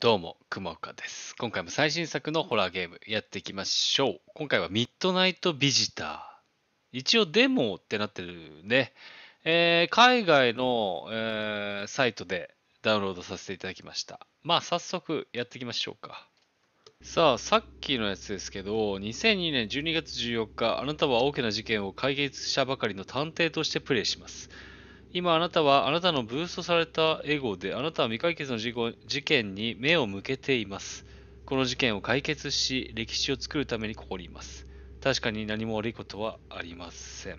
どうも、くもおかです。今回も最新作のホラーゲームやっていきましょう。今回はミッドナイトビジター。一応デモってなってるね。えー、海外の、えー、サイトでダウンロードさせていただきました。まあ早速やっていきましょうか。さあ、さっきのやつですけど、2002年12月14日、あなたは大きな事件を解決したばかりの探偵としてプレイします。今あなたはあなたのブーストされたエゴであなたは未解決の事事件に目を向けています。この事件を解決し歴史を作るためにここにいます。確かに何も悪いことはありません。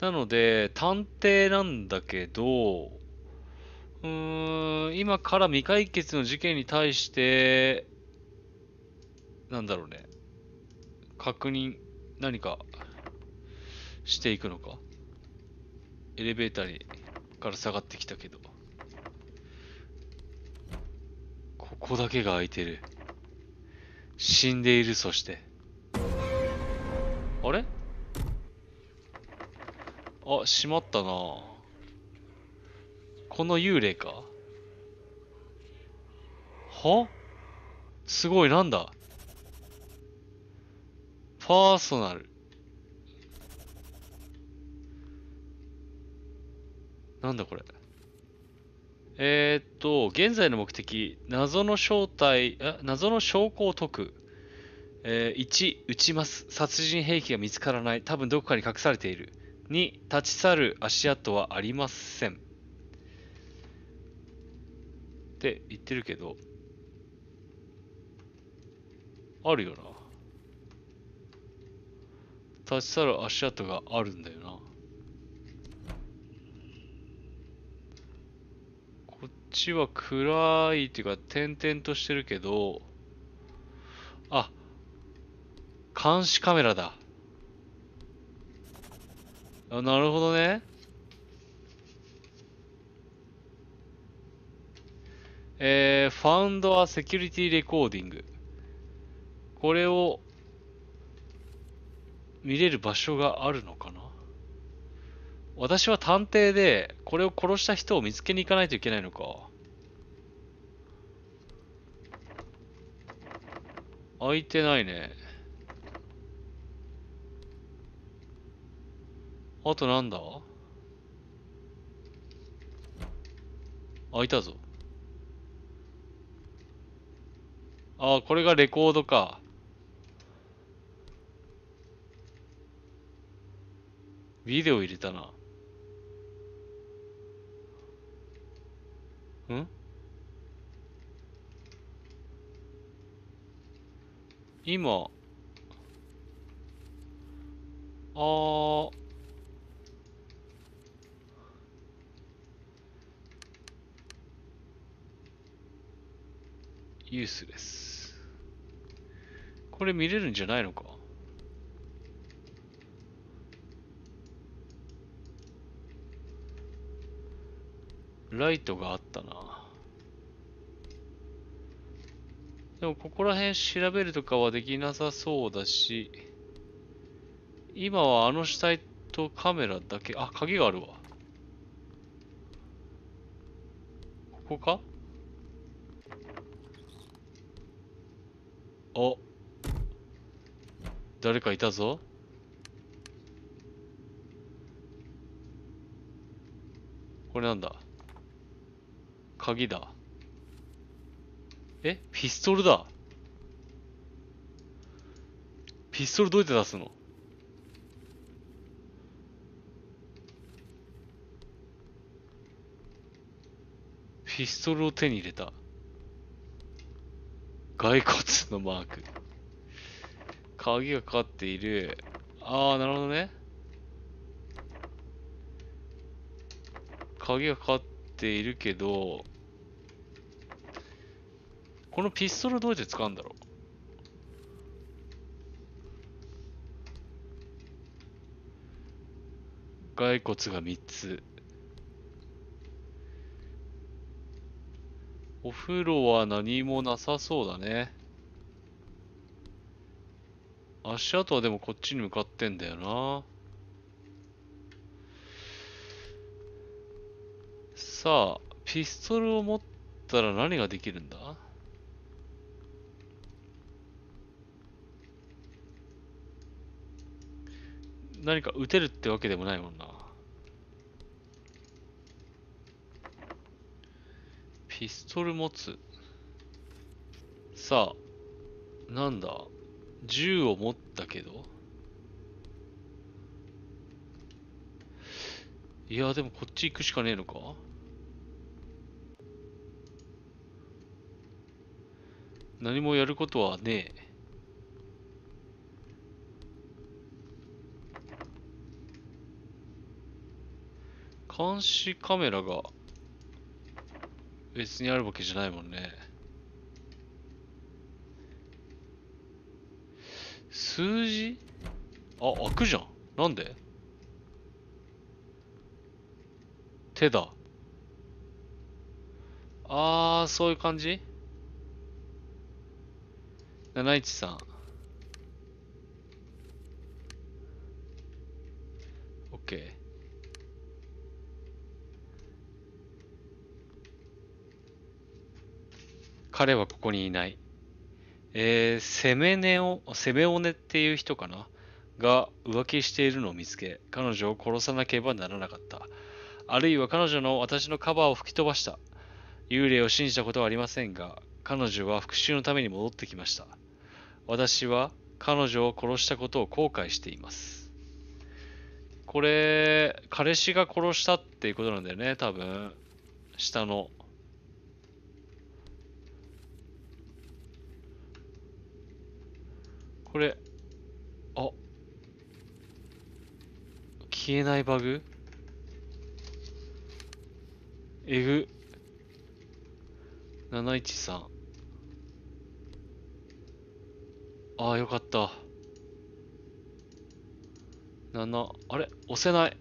なので探偵なんだけどうーん今から未解決の事件に対してなんだろうね確認何かしていくのかエレベーターにから下がってきたけどここだけが空いてる死んでいるそしてあれあ閉まったなこの幽霊かはすごいなんだパーソナルなんだこれ。えー、っと、現在の目的、謎の正体、謎の証拠を解く。えー、1、撃ちます。殺人兵器が見つからない。多分どこかに隠されている。2、立ち去る足跡はありません。って言ってるけど、あるよな。立ち去る足跡があるんだよな。ちは暗いっていうか点々としてるけどあ監視カメラだあなるほどねえー、ファウンドはセキュリティレコーディングこれを見れる場所があるのかな私は探偵で、これを殺した人を見つけに行かないといけないのか。開いてないね。あとなんだ開いたぞ。ああ、これがレコードか。ビデオ入れたな。ん今、あー、ユースレス。これ見れるんじゃないのかライトがあったな。でもここら辺調べるとかはできなさそうだし、今はあの死体とカメラだけ、あ、鍵があるわ。ここかあ誰かいたぞこれなんだ鍵だ。えピストルだ。ピストルどうやって出すのピストルを手に入れた。骸骨のマーク。鍵がかかっている。ああ、なるほどね。鍵がかかっているけど、このピストルどうやって使うんだろう骸骨が3つお風呂は何もなさそうだね足跡はでもこっちに向かってんだよなさあピストルを持ったら何ができるんだ何か打てるってわけでもないもんなピストル持つさあなんだ銃を持ったけどいやでもこっち行くしかねえのか何もやることはねえ監視カメラが別にあるわけじゃないもんね。数字あ、開くじゃん。なんで手だ。あー、そういう感じ ?713。OK。彼はここにいない。えー、セメネオ、セメオネっていう人かなが浮気しているのを見つけ、彼女を殺さなければならなかった。あるいは彼女の私のカバーを吹き飛ばした。幽霊を信じたことはありませんが、彼女は復讐のために戻ってきました。私は彼女を殺したことを後悔しています。これ、彼氏が殺したっていうことなんだよね、多分。下の。これ、あ。消えないバグえぐ。713。ああ、よかった。7、あれ押せない。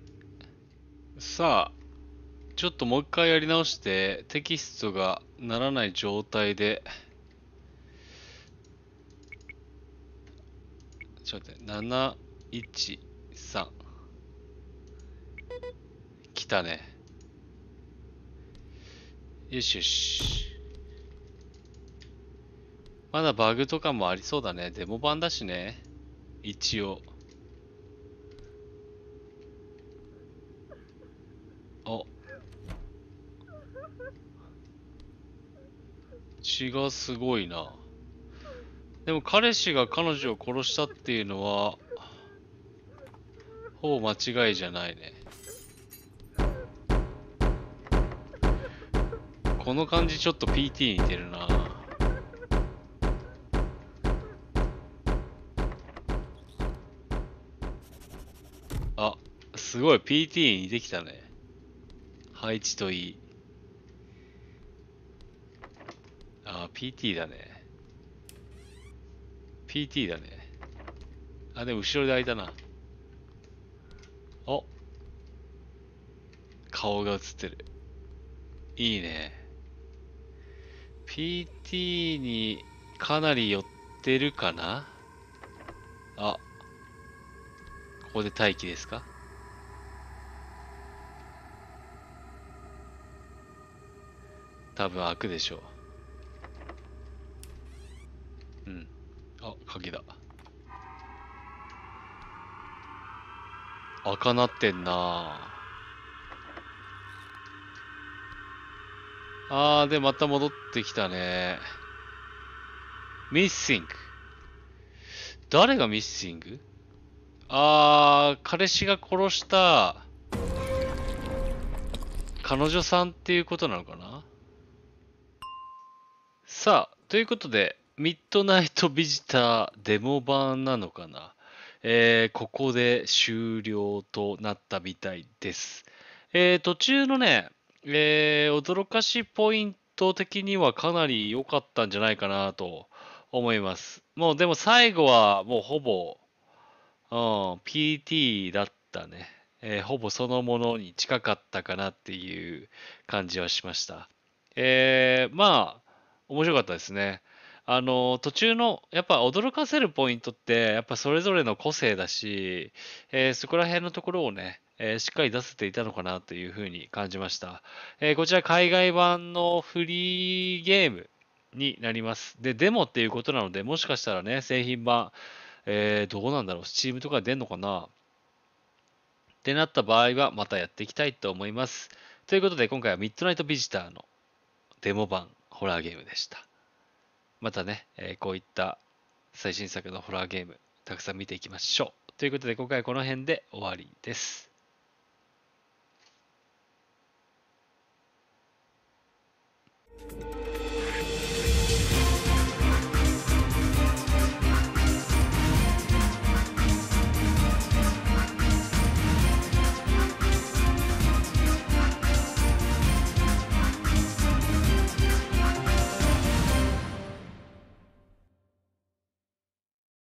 さあ、ちょっともう一回やり直して、テキストがならない状態で、ょっと待って。713。来たね。よしよし。まだバグとかもありそうだね。デモ版だしね。一応。お。血がすごいな。でも彼氏が彼女を殺したっていうのは、ほぼ間違いじゃないね。この感じちょっと PT に似てるな。あ、すごい PT に似てきたね。配置といい。あ、PT だね。PT だね。あ、でも後ろで開いたな。お顔が映ってる。いいね。PT にかなり寄ってるかなあ、ここで待機ですか多分開くでしょう。うん。赤なってんなあーでまた戻ってきたねミッシング誰がミッシングあー彼氏が殺した彼女さんっていうことなのかなさあということでミッドナイトビジターデモ版なのかなえー、ここで終了となったみたいです。えー、途中のね、えー、驚かしポイント的にはかなり良かったんじゃないかなと思います。もうでも最後はもうほぼ、うん、PT だったね。えー、ほぼそのものに近かったかなっていう感じはしました。えー、まあ、面白かったですね。あの、途中の、やっぱ驚かせるポイントって、やっぱそれぞれの個性だし、えーそこら辺のところをね、えーしっかり出せていたのかなというふうに感じました。えーこちら海外版のフリーゲームになります。で、デモっていうことなので、もしかしたらね、製品版、えーどうなんだろう、Steam とか出んのかなってなった場合は、またやっていきたいと思います。ということで、今回はミッドナイトビジターのデモ版ホラーゲームでした。またね、えこういった最新作のホラーゲーム、たくさん見ていきましょう。ということで、今回はこの辺で終わりです。